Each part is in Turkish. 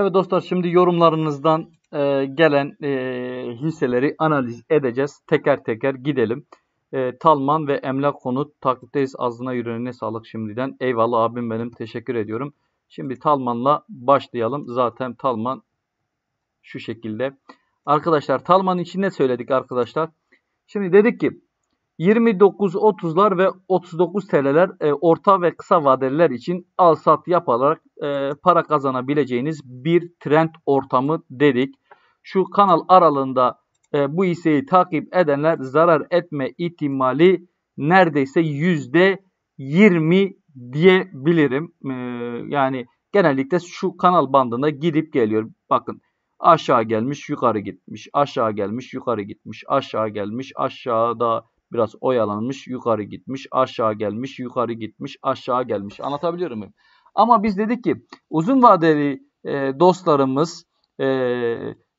Evet dostlar şimdi yorumlarınızdan e, gelen e, hisseleri analiz edeceğiz. Teker teker gidelim. E, Talman ve Emlak Konut takipteyiz. Ağzına yüreğine sağlık şimdiden. Eyvallah abim benim teşekkür ediyorum. Şimdi Talman'la başlayalım. Zaten Talman şu şekilde. Arkadaşlar Talman için ne söyledik arkadaşlar? Şimdi dedik ki 29-30'lar ve 39 TL'ler e, orta ve kısa vadeliler için al sat yaparak e, para kazanabileceğiniz bir trend ortamı dedik. Şu kanal aralığında e, bu hisseyi takip edenler zarar etme ihtimali neredeyse %20 diyebilirim. E, yani genellikle şu kanal bandında gidip geliyor. Bakın aşağı gelmiş yukarı gitmiş aşağı gelmiş yukarı gitmiş aşağı gelmiş aşağıda Biraz oyalanmış, yukarı gitmiş, aşağı gelmiş, yukarı gitmiş, aşağı gelmiş. Anlatabiliyor muyum? Ama biz dedik ki uzun vadeli e, dostlarımız e,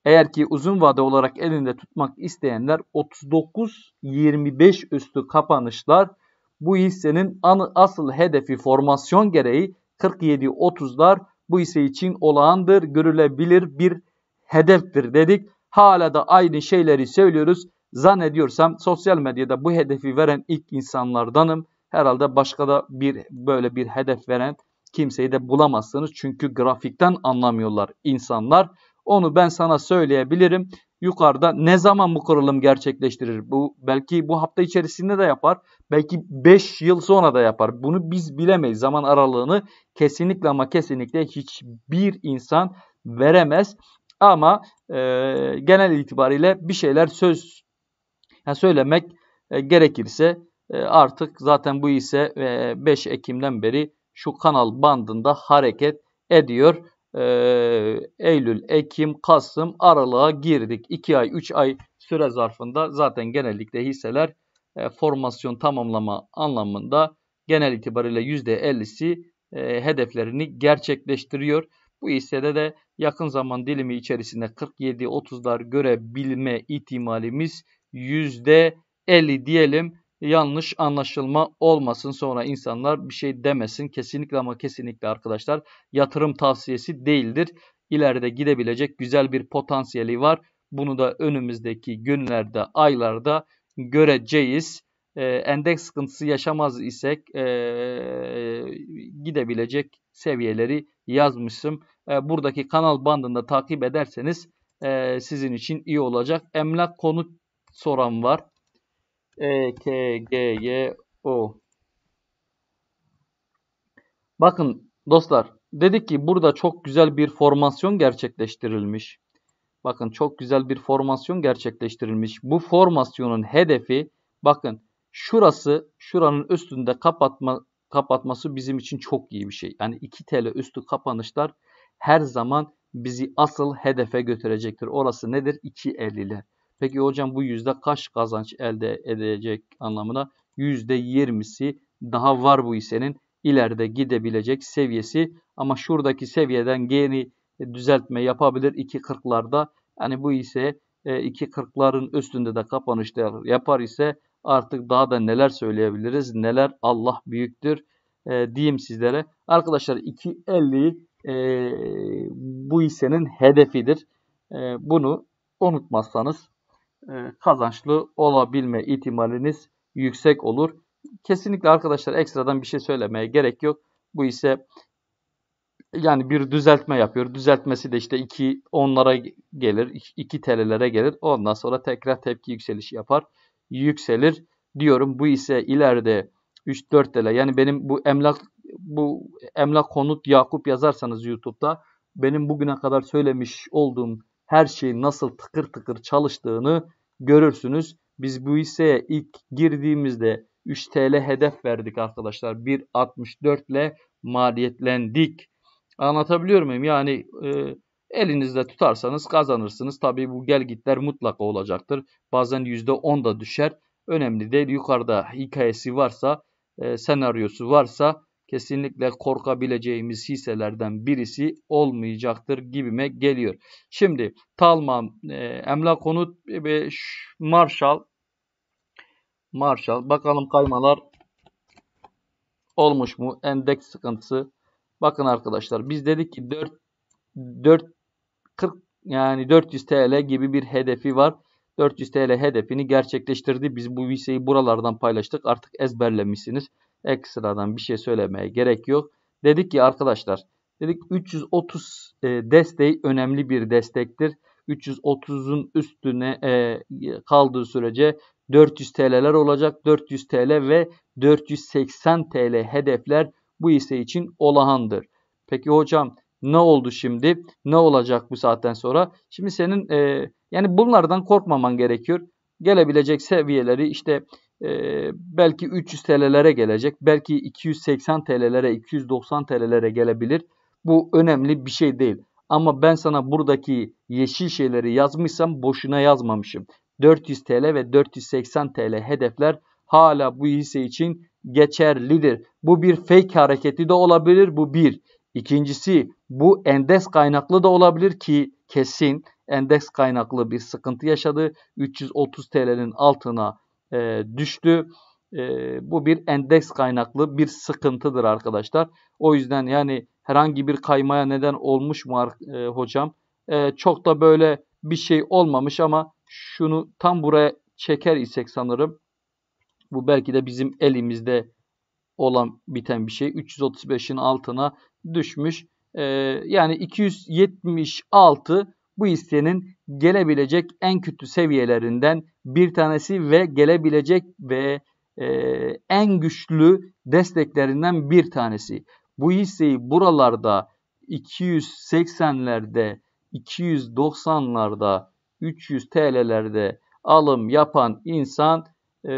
eğer ki uzun vade olarak elinde tutmak isteyenler 39-25 üstü kapanışlar bu hissenin anı asıl hedefi formasyon gereği 47-30'lar bu hisse için olağandır, görülebilir bir hedeftir dedik. Hala da aynı şeyleri söylüyoruz. Zannediyorsam sosyal medyada bu hedefi veren ilk insanlardanım. Herhalde başka da bir böyle bir hedef veren kimseyi de bulamazsınız. Çünkü grafikten anlamıyorlar insanlar. Onu ben sana söyleyebilirim. Yukarıda ne zaman bu kurulum gerçekleştirir? Bu belki bu hafta içerisinde de yapar. Belki 5 yıl sonra da yapar. Bunu biz bilemeyiz. Zaman aralığını kesinlikle ama kesinlikle hiçbir insan veremez. Ama e, genel itibariyle bir şeyler söz yani söylemek e, gerekirse e, artık zaten bu ise 5 e, Ekim'den beri şu kanal bandında hareket ediyor. Eylül, Ekim, Kasım, Aralık'a girdik. 2 ay, 3 ay süre zarfında zaten genellikle hisseler formasyon tamamlama anlamında genel itibariyle %50'si e, hedeflerini gerçekleştiriyor. Bu hissede de yakın zaman dilimi içerisinde 47-30'lar görebilme ihtimalimiz %50 diyelim. Yanlış anlaşılma olmasın sonra insanlar bir şey demesin. Kesinlikle ama kesinlikle arkadaşlar yatırım tavsiyesi değildir. ileride gidebilecek güzel bir potansiyeli var. Bunu da önümüzdeki günlerde, aylarda göreceğiz. E, endeks sıkıntısı yaşamaz isek e, gidebilecek seviyeleri yazmışım. E, ee, buradaki kanal bandında takip ederseniz e, sizin için iyi olacak. Emlak konut soran var. E, K, G, Y, O. Bakın dostlar dedik ki burada çok güzel bir formasyon gerçekleştirilmiş. Bakın çok güzel bir formasyon gerçekleştirilmiş. Bu formasyonun hedefi bakın şurası şuranın üstünde kapatma kapatması bizim için çok iyi bir şey. Yani iki tele üstü kapanışlar her zaman bizi asıl hedefe götürecektir. Orası nedir? 2.50'ler. Peki hocam bu yüzde kaç kazanç elde edecek anlamına? Yüzde yirmisi daha var bu hissenin ileride gidebilecek seviyesi. Ama şuradaki seviyeden geri düzeltme yapabilir 2.40'larda. Yani bu ise 2.40'ların e, üstünde de kapanışlar yapar ise artık daha da neler söyleyebiliriz? Neler Allah büyüktür e, diyeyim sizlere. Arkadaşlar 2.50 e, bu hissenin hedefidir. E, bunu unutmazsanız e, kazançlı olabilme ihtimaliniz yüksek olur. Kesinlikle arkadaşlar ekstradan bir şey söylemeye gerek yok. Bu ise yani bir düzeltme yapıyor. Düzeltmesi de işte 2 onlara gelir, 2 TL'lere gelir. Ondan sonra tekrar tepki yükselişi yapar. Yükselir diyorum. Bu ise ileride 3-4 TL. Yani benim bu emlak bu emlak konut Yakup yazarsanız YouTube'da benim bugüne kadar söylemiş olduğum her şeyin nasıl tıkır tıkır çalıştığını görürsünüz. Biz bu hisseye ilk girdiğimizde 3 TL hedef verdik arkadaşlar. 1.64 ile maliyetlendik. Anlatabiliyor muyum? Yani e, elinizde tutarsanız kazanırsınız. Tabii bu gel gitler mutlaka olacaktır. Bazen %10 da düşer. Önemli değil. Yukarıda hikayesi varsa, e, senaryosu varsa kesinlikle korkabileceğimiz hisselerden birisi olmayacaktır gibime geliyor. Şimdi Talman, e, Emlak Konut ve Marshall Marshall bakalım kaymalar olmuş mu? Endeks sıkıntısı. Bakın arkadaşlar biz dedik ki 4 4 40 yani 400 TL gibi bir hedefi var. 400 TL hedefini gerçekleştirdi. Biz bu hisseyi buralardan paylaştık. Artık ezberlemişsiniz ekstradan bir şey söylemeye gerek yok. Dedik ki arkadaşlar dedik 330 e, desteği önemli bir destektir. 330'un üstüne e, kaldığı sürece 400 TL'ler olacak. 400 TL ve 480 TL hedefler bu ise için olağandır Peki hocam ne oldu şimdi? Ne olacak bu saatten sonra? Şimdi senin e, yani bunlardan korkmaman gerekiyor. Gelebilecek seviyeleri işte e, belki 300 TL'lere gelecek. Belki 280 TL'lere, 290 TL'lere gelebilir. Bu önemli bir şey değil. Ama ben sana buradaki yeşil şeyleri yazmışsam boşuna yazmamışım. 400 TL ve 480 TL hedefler hala bu hisse için geçerlidir. Bu bir fake hareketi de olabilir. Bu bir. İkincisi bu endeks kaynaklı da olabilir ki kesin endeks kaynaklı bir sıkıntı yaşadı. 330 TL'nin altına e, düştü. E, bu bir endeks kaynaklı bir sıkıntıdır arkadaşlar. O yüzden yani herhangi bir kaymaya neden olmuş mu e, hocam? E, çok da böyle bir şey olmamış ama şunu tam buraya çeker isek sanırım. Bu belki de bizim elimizde olan biten bir şey. 335'in altına düşmüş. Ee, yani 276 bu hissenin gelebilecek en kötü seviyelerinden bir tanesi ve gelebilecek ve e, en güçlü desteklerinden bir tanesi. Bu hisseyi buralarda 280'lerde, 290'larda, 300 TL'lerde alım yapan insan e,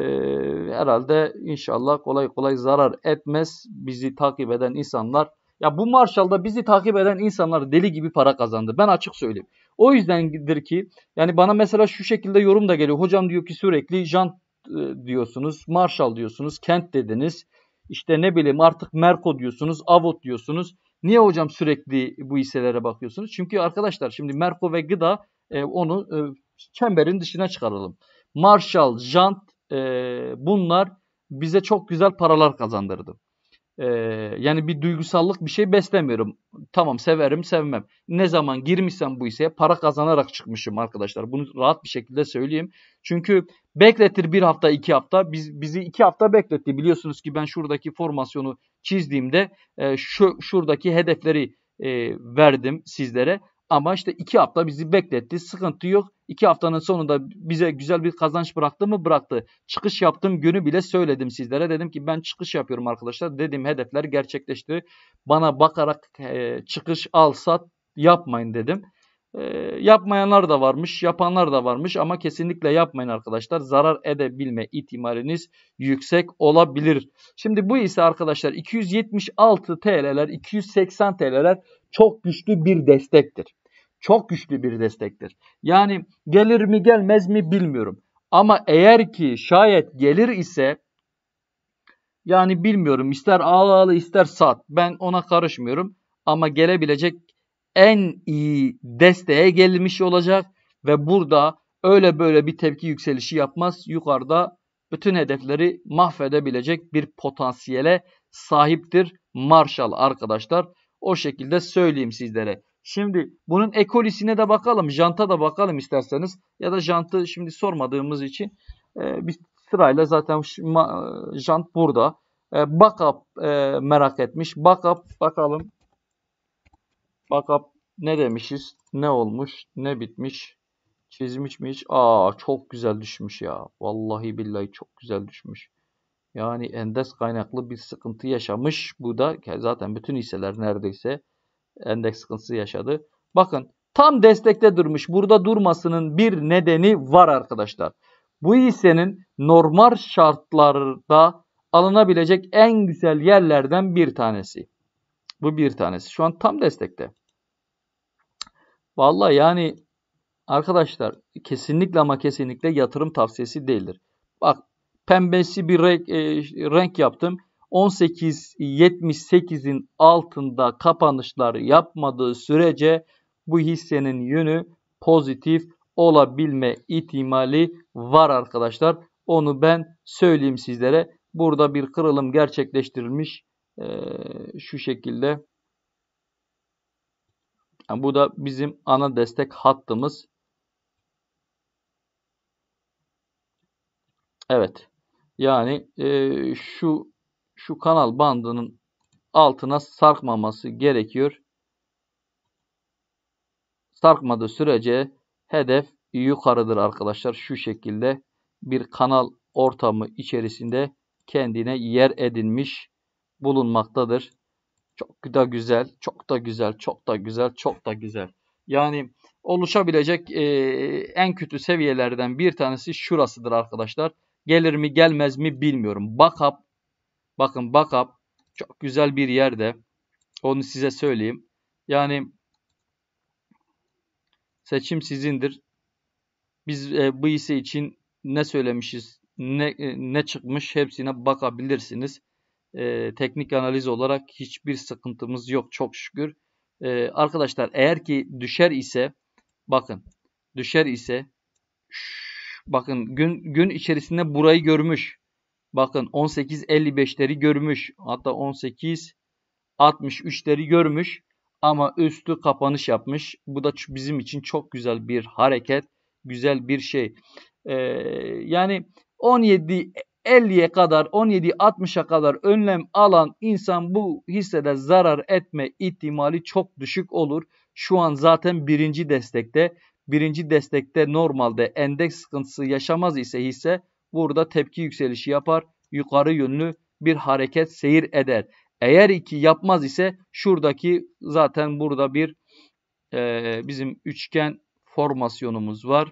herhalde inşallah kolay kolay zarar etmez. Bizi takip eden insanlar ya bu Marshall'da bizi takip eden insanlar deli gibi para kazandı. Ben açık söyleyeyim. O yüzdendir ki yani bana mesela şu şekilde yorum da geliyor. Hocam diyor ki sürekli jant e, diyorsunuz, Marshall diyorsunuz, Kent dediniz. İşte ne bileyim artık Merko diyorsunuz, Avot diyorsunuz. Niye hocam sürekli bu hisselere bakıyorsunuz? Çünkü arkadaşlar şimdi Merko ve gıda e, onu e, çemberin dışına çıkaralım. Marshall, Jant e, bunlar bize çok güzel paralar kazandırdı. Ee, yani bir duygusallık bir şey beslemiyorum. Tamam severim sevmem. Ne zaman girmişsem bu işe para kazanarak çıkmışım arkadaşlar. Bunu rahat bir şekilde söyleyeyim. Çünkü bekletir bir hafta iki hafta. Biz, bizi iki hafta bekletti. Biliyorsunuz ki ben şuradaki formasyonu çizdiğimde e, şu, şuradaki hedefleri e, verdim sizlere. Ama işte iki hafta bizi bekletti. Sıkıntı yok. İki haftanın sonunda bize güzel bir kazanç bıraktı mı? Bıraktı. Çıkış yaptığım günü bile söyledim sizlere. Dedim ki ben çıkış yapıyorum arkadaşlar. Dediğim hedefler gerçekleşti. Bana bakarak e, çıkış al sat yapmayın dedim. E, yapmayanlar da varmış, yapanlar da varmış ama kesinlikle yapmayın arkadaşlar. Zarar edebilme ihtimaliniz yüksek olabilir. Şimdi bu ise arkadaşlar 276 TL'ler, 280 TL'ler çok güçlü bir destektir çok güçlü bir destektir. Yani gelir mi gelmez mi bilmiyorum. Ama eğer ki şayet gelir ise yani bilmiyorum ister ağlalı ister sat ben ona karışmıyorum. Ama gelebilecek en iyi desteğe gelmiş olacak ve burada öyle böyle bir tepki yükselişi yapmaz. Yukarıda bütün hedefleri mahvedebilecek bir potansiyele sahiptir Marshall arkadaşlar. O şekilde söyleyeyim sizlere. Şimdi bunun ekolisine de bakalım. Janta da bakalım isterseniz. Ya da jantı şimdi sormadığımız için e, bir sırayla zaten şu, ma, e, jant burada. E, backup e, merak etmiş. Backup bakalım. Backup ne demişiz? Ne olmuş? Ne bitmiş? Çizmiş mi hiç? Aa çok güzel düşmüş ya. Vallahi billahi çok güzel düşmüş. Yani endes kaynaklı bir sıkıntı yaşamış. Bu da zaten bütün hisseler neredeyse endeks sıkıntısı yaşadı. Bakın tam destekte durmuş. Burada durmasının bir nedeni var arkadaşlar. Bu hissenin normal şartlarda alınabilecek en güzel yerlerden bir tanesi. Bu bir tanesi. Şu an tam destekte. Vallahi yani arkadaşlar kesinlikle ama kesinlikle yatırım tavsiyesi değildir. Bak pembesi bir renk, e, renk yaptım. 18.78'in altında kapanışlar yapmadığı sürece bu hissenin yönü pozitif olabilme ihtimali var arkadaşlar. Onu ben söyleyeyim sizlere. Burada bir kırılım gerçekleştirilmiş. Ee, şu şekilde. Yani bu da bizim ana destek hattımız. Evet. Yani e, şu şu kanal bandının altına sarkmaması gerekiyor. Sarkmadığı sürece hedef yukarıdır arkadaşlar. Şu şekilde bir kanal ortamı içerisinde kendine yer edinmiş bulunmaktadır. Çok da güzel, çok da güzel, çok da güzel, çok da güzel. Yani oluşabilecek e, en kötü seviyelerden bir tanesi şurasıdır arkadaşlar. Gelir mi gelmez mi bilmiyorum. Backup Bakın backup çok güzel bir yerde. Onu size söyleyeyim. Yani seçim sizindir. Biz e, bu ise için ne söylemişiz, ne, e, ne çıkmış hepsine bakabilirsiniz. E, teknik analiz olarak hiçbir sıkıntımız yok çok şükür. E, arkadaşlar eğer ki düşer ise bakın düşer ise şş, bakın gün gün içerisinde burayı görmüş. Bakın 18.55'leri görmüş. Hatta 18.63'leri görmüş. Ama üstü kapanış yapmış. Bu da bizim için çok güzel bir hareket. Güzel bir şey. Ee, yani 17 kadar 1760'a kadar önlem alan insan bu hissede zarar etme ihtimali çok düşük olur. Şu an zaten birinci destekte. Birinci destekte normalde endeks sıkıntısı yaşamaz ise hisse burada tepki yükselişi yapar. Yukarı yönlü bir hareket seyir eder. Eğer iki yapmaz ise şuradaki zaten burada bir e, bizim üçgen formasyonumuz var.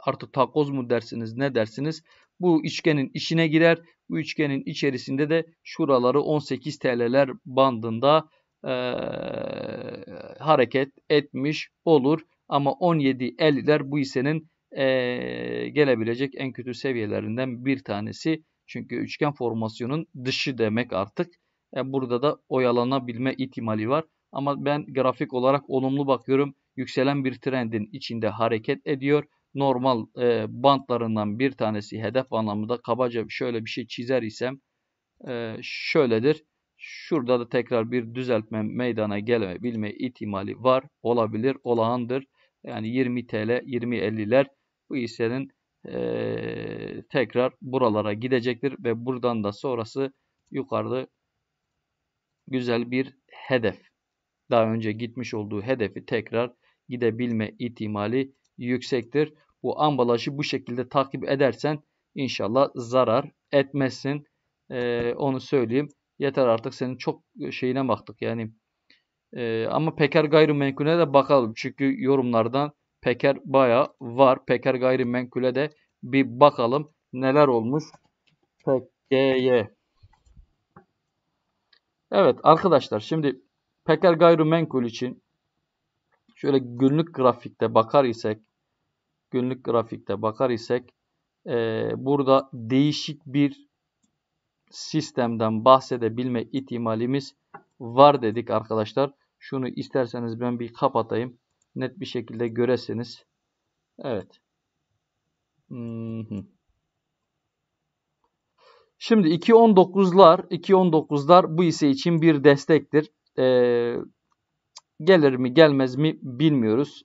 Artık takoz mu dersiniz ne dersiniz? Bu üçgenin içine girer. Bu üçgenin içerisinde de şuraları 18 TL'ler bandında e, hareket etmiş olur. Ama 17.50'ler bu hissenin e, gelebilecek en kötü seviyelerinden bir tanesi. Çünkü üçgen formasyonun dışı demek artık. E, burada da oyalanabilme ihtimali var. Ama ben grafik olarak olumlu bakıyorum. Yükselen bir trendin içinde hareket ediyor. Normal e, bantlarından bir tanesi hedef anlamında kabaca şöyle bir şey çizer isem e, şöyledir. Şurada da tekrar bir düzeltme meydana gelebilme ihtimali var. Olabilir, olağandır. Yani 20 TL, 20-50'ler bu hissenin e, tekrar buralara gidecektir ve buradan da sonrası yukarıda güzel bir hedef. Daha önce gitmiş olduğu hedefi tekrar gidebilme ihtimali yüksektir. Bu ambalajı bu şekilde takip edersen inşallah zarar etmezsin. Ee, onu söyleyeyim. Yeter artık senin çok şeyine baktık yani. Ee, ama Peker gayrimenkule de bakalım. Çünkü yorumlardan Peker baya var. Peker gayrimenkule de bir bakalım neler olmuş. Pekeye. Evet arkadaşlar şimdi Peker gayrimenkul için şöyle günlük grafikte bakar isek günlük grafikte bakar isek e, burada değişik bir sistemden bahsedebilme ihtimalimiz var dedik arkadaşlar. Şunu isterseniz ben bir kapatayım net bir şekilde göresiniz. Evet. Şimdi 2.19'lar 2.19'lar bu ise için bir destektir. Ee, gelir mi gelmez mi bilmiyoruz.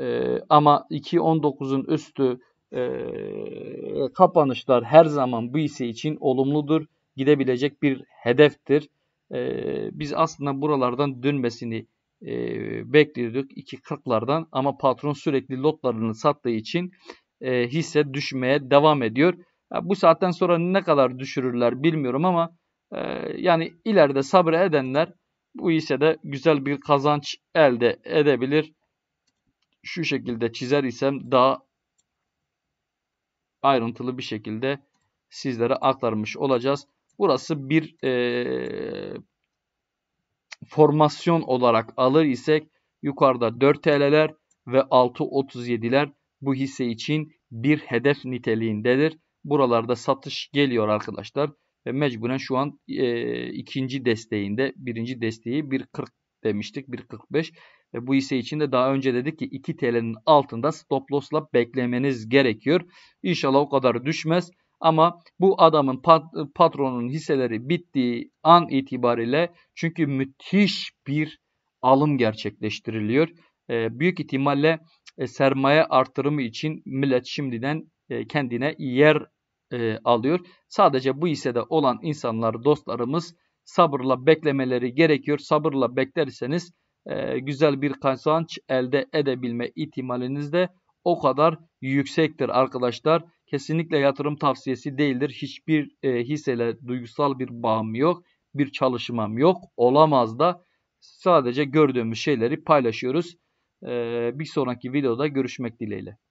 Ee, ama 2.19'un üstü e, kapanışlar her zaman bu ise için olumludur. Gidebilecek bir hedeftir. Ee, biz aslında buralardan dönmesini e, bekliyorduk 2.40'lardan ama patron sürekli lotlarını sattığı için e, hisse düşmeye devam ediyor. Ya, bu saatten sonra ne kadar düşürürler bilmiyorum ama e, yani ileride sabre edenler bu de güzel bir kazanç elde edebilir. Şu şekilde çizer isem daha ayrıntılı bir şekilde sizlere aktarmış olacağız. Burası bir e, formasyon olarak alır isek yukarıda 4 TL'ler ve 6.37'ler bu hisse için bir hedef niteliğindedir. Buralarda satış geliyor arkadaşlar ve mecburen şu an e, ikinci desteğinde birinci desteği 1.40 demiştik 1.45 ve bu hisse için de daha önce dedik ki 2 TL'nin altında stop loss'la beklemeniz gerekiyor. İnşallah o kadar düşmez. Ama bu adamın pat, patronun hisseleri bittiği an itibariyle çünkü müthiş bir alım gerçekleştiriliyor. E, büyük ihtimalle e, sermaye artırımı için millet şimdiden e, kendine yer e, alıyor. Sadece bu hissede olan insanlar dostlarımız sabırla beklemeleri gerekiyor. Sabırla beklerseniz e, güzel bir kazanç elde edebilme ihtimaliniz de o kadar yüksektir arkadaşlar kesinlikle yatırım tavsiyesi değildir. Hiçbir e, hisseyle duygusal bir bağım yok, bir çalışmam yok, olamaz da. Sadece gördüğümüz şeyleri paylaşıyoruz. E, bir sonraki videoda görüşmek dileğiyle.